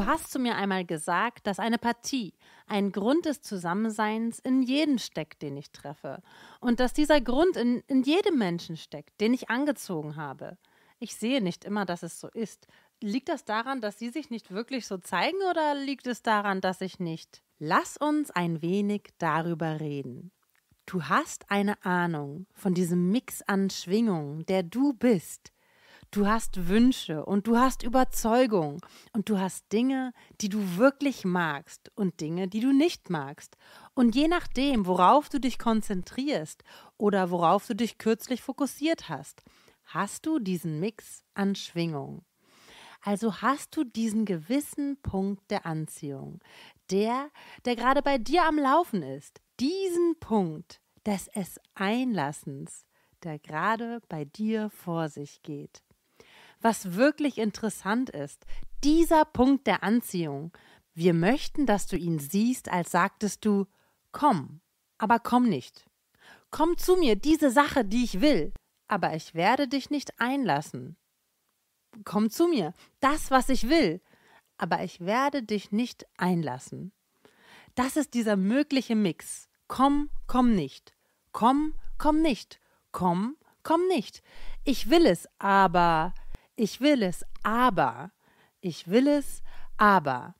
Du hast zu mir einmal gesagt, dass eine Partie ein Grund des Zusammenseins in jedem steckt, den ich treffe. Und dass dieser Grund in, in jedem Menschen steckt, den ich angezogen habe. Ich sehe nicht immer, dass es so ist. Liegt das daran, dass Sie sich nicht wirklich so zeigen oder liegt es daran, dass ich nicht? Lass uns ein wenig darüber reden. Du hast eine Ahnung von diesem Mix an Schwingungen, der du bist du hast Wünsche und du hast Überzeugung und du hast Dinge, die du wirklich magst und Dinge, die du nicht magst. Und je nachdem, worauf du dich konzentrierst oder worauf du dich kürzlich fokussiert hast, hast du diesen Mix an Schwingung. Also hast du diesen gewissen Punkt der Anziehung, der, der gerade bei dir am Laufen ist, diesen Punkt des Es-Einlassens, der gerade bei dir vor sich geht was wirklich interessant ist. Dieser Punkt der Anziehung. Wir möchten, dass du ihn siehst, als sagtest du, komm, aber komm nicht. Komm zu mir, diese Sache, die ich will, aber ich werde dich nicht einlassen. Komm zu mir, das, was ich will, aber ich werde dich nicht einlassen. Das ist dieser mögliche Mix. Komm, komm nicht. Komm, komm nicht. Komm, komm nicht. Ich will es, aber ich will es, aber, ich will es, aber,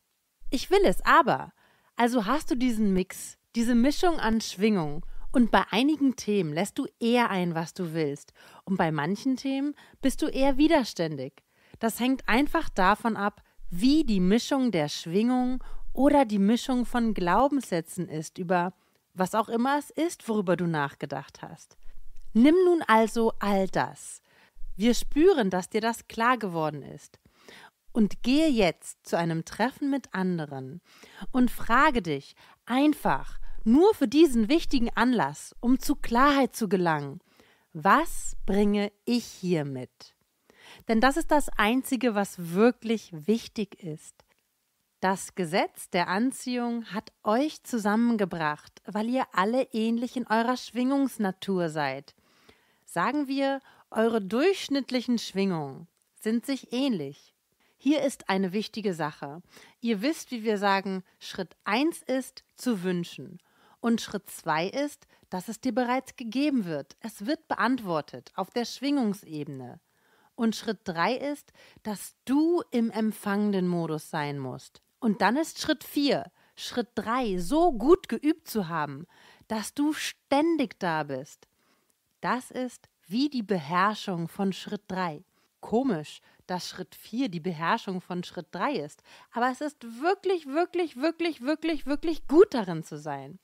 ich will es, aber. Also hast du diesen Mix, diese Mischung an Schwingung. Und bei einigen Themen lässt du eher ein, was du willst. Und bei manchen Themen bist du eher widerständig. Das hängt einfach davon ab, wie die Mischung der Schwingung oder die Mischung von Glaubenssätzen ist über was auch immer es ist, worüber du nachgedacht hast. Nimm nun also all das, wir spüren, dass dir das klar geworden ist. Und gehe jetzt zu einem Treffen mit anderen und frage dich einfach nur für diesen wichtigen Anlass, um zu Klarheit zu gelangen, was bringe ich hier mit? Denn das ist das Einzige, was wirklich wichtig ist. Das Gesetz der Anziehung hat euch zusammengebracht, weil ihr alle ähnlich in eurer Schwingungsnatur seid. Sagen wir, eure durchschnittlichen Schwingungen sind sich ähnlich. Hier ist eine wichtige Sache. Ihr wisst, wie wir sagen, Schritt 1 ist zu wünschen und Schritt 2 ist, dass es dir bereits gegeben wird. Es wird beantwortet auf der Schwingungsebene. Und Schritt 3 ist, dass du im empfangenden Modus sein musst. Und dann ist Schritt 4, Schritt 3 so gut geübt zu haben, dass du ständig da bist. Das ist wie die Beherrschung von Schritt 3. Komisch, dass Schritt 4 die Beherrschung von Schritt 3 ist, aber es ist wirklich, wirklich, wirklich, wirklich, wirklich gut darin zu sein.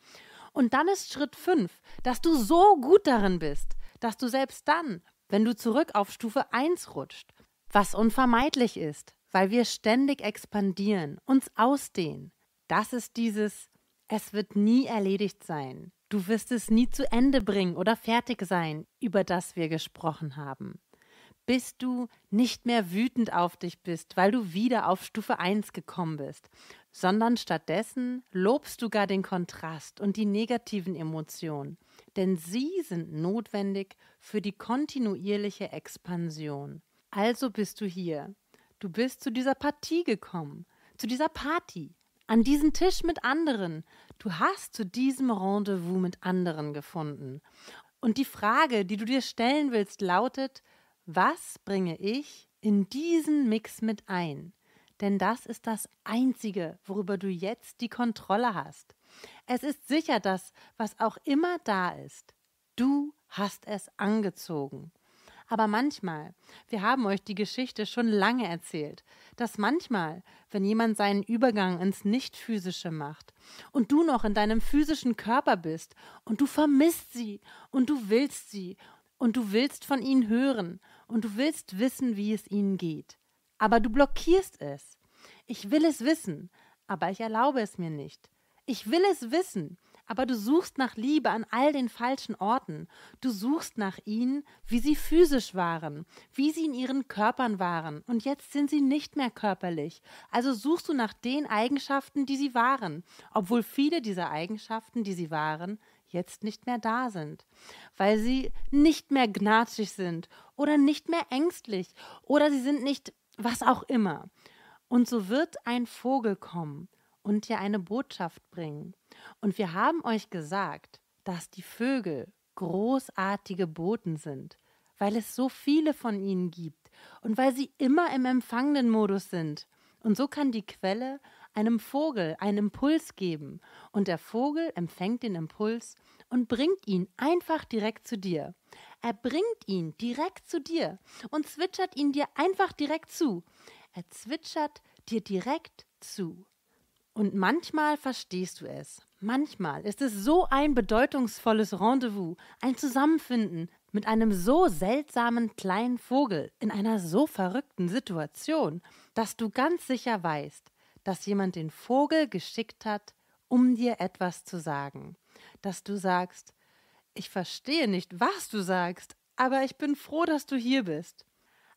Und dann ist Schritt 5, dass du so gut darin bist, dass du selbst dann, wenn du zurück auf Stufe 1 rutscht, was unvermeidlich ist, weil wir ständig expandieren, uns ausdehnen. Das ist dieses, es wird nie erledigt sein. Du wirst es nie zu Ende bringen oder fertig sein, über das wir gesprochen haben. Bis du nicht mehr wütend auf dich bist, weil du wieder auf Stufe 1 gekommen bist, sondern stattdessen lobst du gar den Kontrast und die negativen Emotionen, denn sie sind notwendig für die kontinuierliche Expansion. Also bist du hier. Du bist zu dieser Partie gekommen, zu dieser Party, an diesen Tisch mit anderen, Du hast zu diesem Rendezvous mit anderen gefunden. Und die Frage, die du dir stellen willst, lautet, was bringe ich in diesen Mix mit ein? Denn das ist das Einzige, worüber du jetzt die Kontrolle hast. Es ist sicher das, was auch immer da ist. Du hast es angezogen. Aber manchmal, wir haben euch die Geschichte schon lange erzählt, dass manchmal, wenn jemand seinen Übergang ins Nicht-Physische macht und du noch in deinem physischen Körper bist und du vermisst sie und du willst sie und du willst von ihnen hören und du willst wissen, wie es ihnen geht. Aber du blockierst es. Ich will es wissen, aber ich erlaube es mir nicht. Ich will es wissen, aber du suchst nach Liebe an all den falschen Orten. Du suchst nach ihnen, wie sie physisch waren, wie sie in ihren Körpern waren. Und jetzt sind sie nicht mehr körperlich. Also suchst du nach den Eigenschaften, die sie waren, obwohl viele dieser Eigenschaften, die sie waren, jetzt nicht mehr da sind, weil sie nicht mehr gnatschig sind oder nicht mehr ängstlich oder sie sind nicht was auch immer. Und so wird ein Vogel kommen und dir eine Botschaft bringen. Und wir haben euch gesagt, dass die Vögel großartige Boten sind, weil es so viele von ihnen gibt und weil sie immer im empfangenen Modus sind. Und so kann die Quelle einem Vogel einen Impuls geben und der Vogel empfängt den Impuls und bringt ihn einfach direkt zu dir. Er bringt ihn direkt zu dir und zwitschert ihn dir einfach direkt zu. Er zwitschert dir direkt zu. Und manchmal verstehst du es, Manchmal ist es so ein bedeutungsvolles Rendezvous, ein Zusammenfinden mit einem so seltsamen kleinen Vogel in einer so verrückten Situation, dass du ganz sicher weißt, dass jemand den Vogel geschickt hat, um dir etwas zu sagen. Dass du sagst, ich verstehe nicht, was du sagst, aber ich bin froh, dass du hier bist.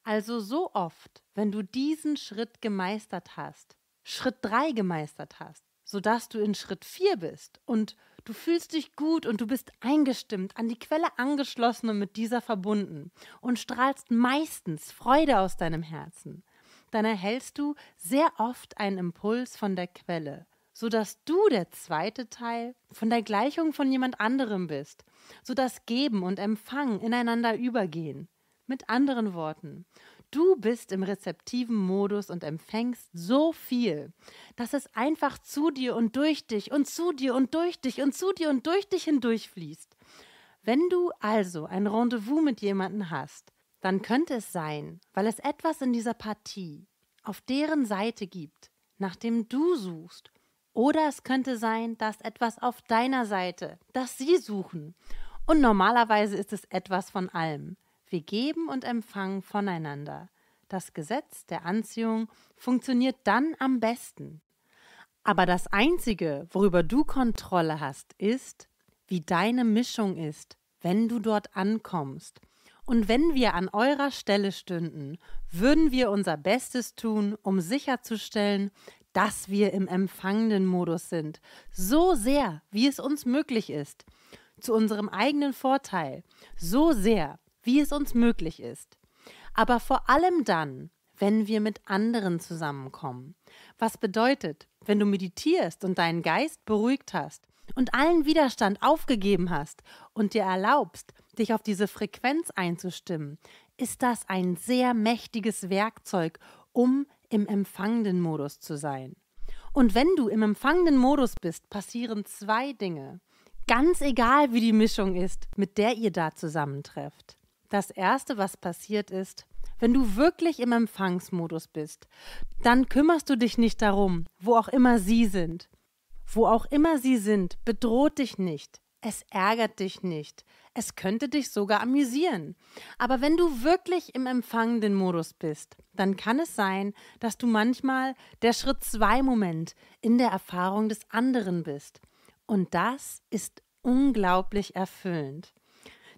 Also so oft, wenn du diesen Schritt gemeistert hast, Schritt 3 gemeistert hast, sodass du in Schritt 4 bist und du fühlst dich gut und du bist eingestimmt, an die Quelle angeschlossen und mit dieser verbunden und strahlst meistens Freude aus deinem Herzen, dann erhältst du sehr oft einen Impuls von der Quelle, sodass du der zweite Teil von der Gleichung von jemand anderem bist, sodass Geben und Empfangen ineinander übergehen. Mit anderen Worten, Du bist im rezeptiven Modus und empfängst so viel, dass es einfach zu dir und durch dich und zu dir und durch dich und zu dir und durch dich hindurchfließt. Wenn du also ein Rendezvous mit jemandem hast, dann könnte es sein, weil es etwas in dieser Partie auf deren Seite gibt, nach dem du suchst. Oder es könnte sein, dass etwas auf deiner Seite, das sie suchen. Und normalerweise ist es etwas von allem. Wir geben und empfangen voneinander. Das Gesetz der Anziehung funktioniert dann am besten. Aber das Einzige, worüber du Kontrolle hast, ist, wie deine Mischung ist, wenn du dort ankommst. Und wenn wir an eurer Stelle stünden, würden wir unser Bestes tun, um sicherzustellen, dass wir im empfangenden Modus sind, so sehr, wie es uns möglich ist, zu unserem eigenen Vorteil, so sehr, wie es uns möglich ist. Aber vor allem dann, wenn wir mit anderen zusammenkommen. Was bedeutet, wenn du meditierst und deinen Geist beruhigt hast und allen Widerstand aufgegeben hast und dir erlaubst, dich auf diese Frequenz einzustimmen, ist das ein sehr mächtiges Werkzeug, um im empfangenden Modus zu sein. Und wenn du im empfangenden Modus bist, passieren zwei Dinge. Ganz egal, wie die Mischung ist, mit der ihr da zusammentrefft. Das Erste, was passiert ist, wenn du wirklich im Empfangsmodus bist, dann kümmerst du dich nicht darum, wo auch immer sie sind. Wo auch immer sie sind, bedroht dich nicht. Es ärgert dich nicht. Es könnte dich sogar amüsieren. Aber wenn du wirklich im empfangenden Modus bist, dann kann es sein, dass du manchmal der Schritt 2 Moment in der Erfahrung des anderen bist. Und das ist unglaublich erfüllend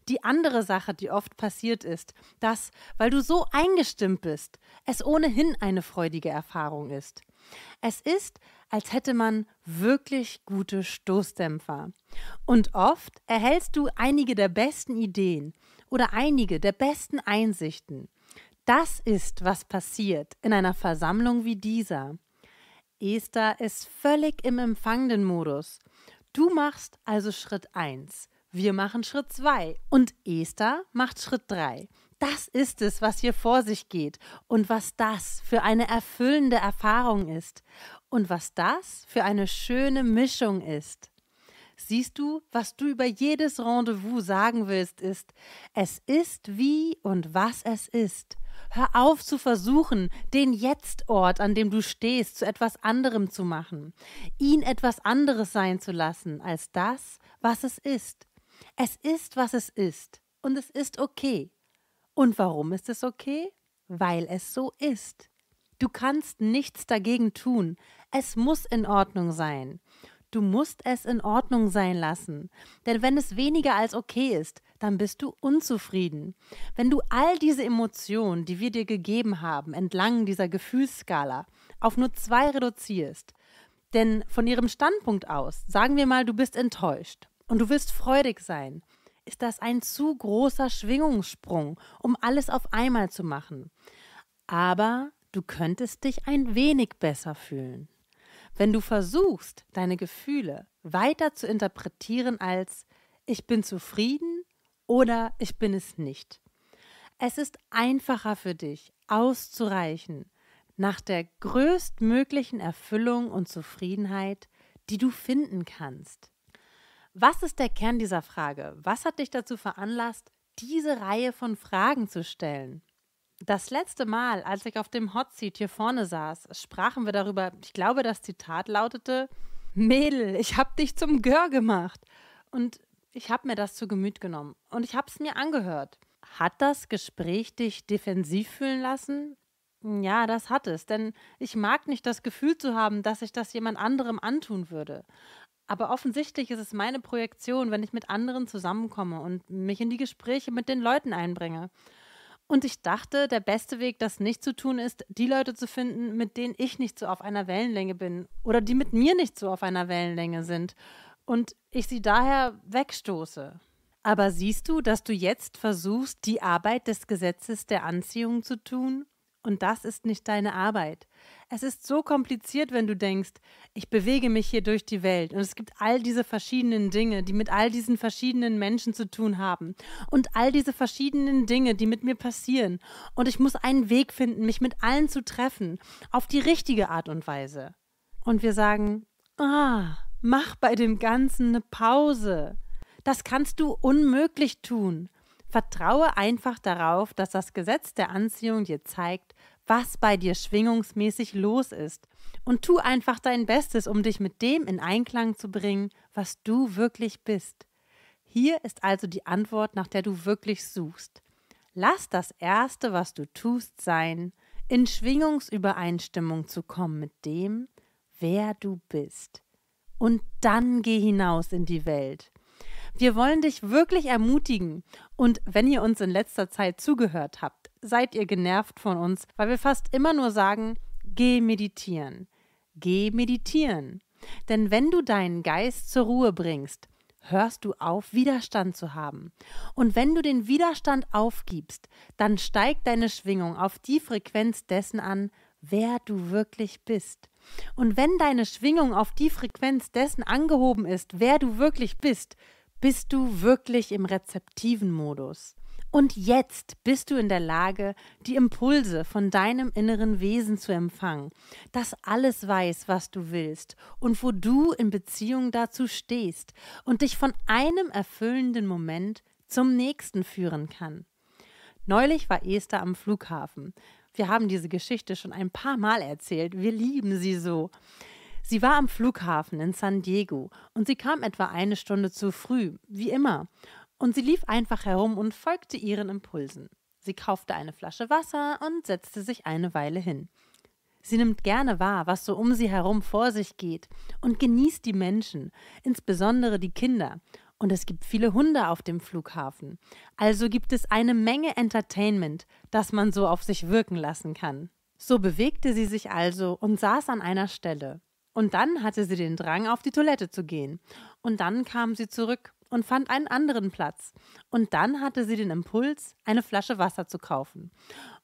die andere Sache, die oft passiert ist, dass, weil du so eingestimmt bist, es ohnehin eine freudige Erfahrung ist. Es ist, als hätte man wirklich gute Stoßdämpfer. Und oft erhältst du einige der besten Ideen oder einige der besten Einsichten. Das ist, was passiert in einer Versammlung wie dieser. Esther ist völlig im empfangenden Modus. Du machst also Schritt 1. Wir machen Schritt 2 und Esther macht Schritt 3. Das ist es, was hier vor sich geht und was das für eine erfüllende Erfahrung ist und was das für eine schöne Mischung ist. Siehst du, was du über jedes Rendezvous sagen willst, ist, es ist wie und was es ist. Hör auf zu versuchen, den Jetztort, an dem du stehst, zu etwas anderem zu machen, ihn etwas anderes sein zu lassen als das, was es ist. Es ist, was es ist. Und es ist okay. Und warum ist es okay? Weil es so ist. Du kannst nichts dagegen tun. Es muss in Ordnung sein. Du musst es in Ordnung sein lassen. Denn wenn es weniger als okay ist, dann bist du unzufrieden. Wenn du all diese Emotionen, die wir dir gegeben haben, entlang dieser Gefühlsskala auf nur zwei reduzierst, denn von ihrem Standpunkt aus, sagen wir mal, du bist enttäuscht und du willst freudig sein, ist das ein zu großer Schwingungssprung, um alles auf einmal zu machen. Aber du könntest dich ein wenig besser fühlen. Wenn du versuchst, deine Gefühle weiter zu interpretieren als ich bin zufrieden oder ich bin es nicht. Es ist einfacher für dich, auszureichen nach der größtmöglichen Erfüllung und Zufriedenheit, die du finden kannst. Was ist der Kern dieser Frage? Was hat dich dazu veranlasst, diese Reihe von Fragen zu stellen? Das letzte Mal, als ich auf dem Hot Seat hier vorne saß, sprachen wir darüber, ich glaube, das Zitat lautete, Mädel, ich hab dich zum Gör gemacht. Und ich habe mir das zu Gemüt genommen und ich habe es mir angehört. Hat das Gespräch dich defensiv fühlen lassen? Ja, das hat es, denn ich mag nicht das Gefühl zu haben, dass ich das jemand anderem antun würde. Aber offensichtlich ist es meine Projektion, wenn ich mit anderen zusammenkomme und mich in die Gespräche mit den Leuten einbringe. Und ich dachte, der beste Weg, das nicht zu tun, ist, die Leute zu finden, mit denen ich nicht so auf einer Wellenlänge bin oder die mit mir nicht so auf einer Wellenlänge sind und ich sie daher wegstoße. Aber siehst du, dass du jetzt versuchst, die Arbeit des Gesetzes der Anziehung zu tun? Und das ist nicht deine Arbeit. Es ist so kompliziert, wenn du denkst, ich bewege mich hier durch die Welt und es gibt all diese verschiedenen Dinge, die mit all diesen verschiedenen Menschen zu tun haben und all diese verschiedenen Dinge, die mit mir passieren und ich muss einen Weg finden, mich mit allen zu treffen, auf die richtige Art und Weise. Und wir sagen, ah, mach bei dem Ganzen eine Pause. Das kannst du unmöglich tun. Vertraue einfach darauf, dass das Gesetz der Anziehung dir zeigt, was bei dir schwingungsmäßig los ist. Und tu einfach dein Bestes, um dich mit dem in Einklang zu bringen, was du wirklich bist. Hier ist also die Antwort, nach der du wirklich suchst. Lass das Erste, was du tust, sein, in Schwingungsübereinstimmung zu kommen mit dem, wer du bist. Und dann geh hinaus in die Welt. Wir wollen dich wirklich ermutigen. Und wenn ihr uns in letzter Zeit zugehört habt, seid ihr genervt von uns, weil wir fast immer nur sagen, geh meditieren, geh meditieren. Denn wenn du deinen Geist zur Ruhe bringst, hörst du auf, Widerstand zu haben. Und wenn du den Widerstand aufgibst, dann steigt deine Schwingung auf die Frequenz dessen an, wer du wirklich bist. Und wenn deine Schwingung auf die Frequenz dessen angehoben ist, wer du wirklich bist, bist du wirklich im rezeptiven Modus. Und jetzt bist du in der Lage, die Impulse von deinem inneren Wesen zu empfangen, das alles weiß, was du willst und wo du in Beziehung dazu stehst und dich von einem erfüllenden Moment zum nächsten führen kann. Neulich war Esther am Flughafen. Wir haben diese Geschichte schon ein paar Mal erzählt. Wir lieben sie so. Sie war am Flughafen in San Diego und sie kam etwa eine Stunde zu früh, wie immer. Und sie lief einfach herum und folgte ihren Impulsen. Sie kaufte eine Flasche Wasser und setzte sich eine Weile hin. Sie nimmt gerne wahr, was so um sie herum vor sich geht und genießt die Menschen, insbesondere die Kinder. Und es gibt viele Hunde auf dem Flughafen. Also gibt es eine Menge Entertainment, das man so auf sich wirken lassen kann. So bewegte sie sich also und saß an einer Stelle. Und dann hatte sie den Drang, auf die Toilette zu gehen. Und dann kam sie zurück und fand einen anderen Platz. Und dann hatte sie den Impuls, eine Flasche Wasser zu kaufen.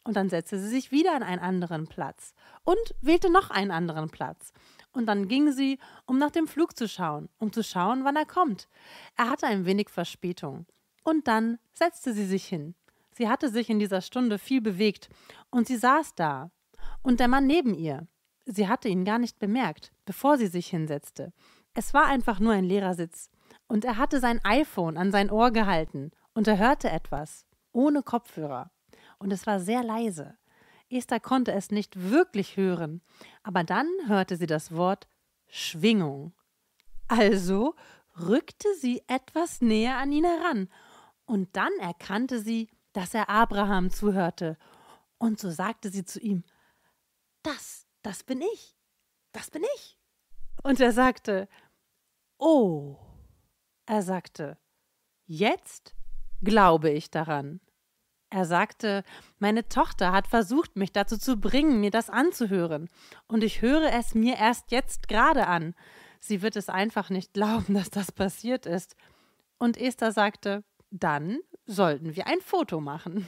Und dann setzte sie sich wieder an einen anderen Platz und wählte noch einen anderen Platz. Und dann ging sie, um nach dem Flug zu schauen, um zu schauen, wann er kommt. Er hatte ein wenig Verspätung. Und dann setzte sie sich hin. Sie hatte sich in dieser Stunde viel bewegt und sie saß da. Und der Mann neben ihr. Sie hatte ihn gar nicht bemerkt, bevor sie sich hinsetzte. Es war einfach nur ein leerer Sitz. Und er hatte sein iPhone an sein Ohr gehalten und er hörte etwas, ohne Kopfhörer. Und es war sehr leise. Esther konnte es nicht wirklich hören, aber dann hörte sie das Wort Schwingung. Also rückte sie etwas näher an ihn heran. Und dann erkannte sie, dass er Abraham zuhörte. Und so sagte sie zu ihm: Das das bin ich, das bin ich. Und er sagte, oh, er sagte, jetzt glaube ich daran. Er sagte, meine Tochter hat versucht, mich dazu zu bringen, mir das anzuhören, und ich höre es mir erst jetzt gerade an. Sie wird es einfach nicht glauben, dass das passiert ist. Und Esther sagte, dann sollten wir ein Foto machen.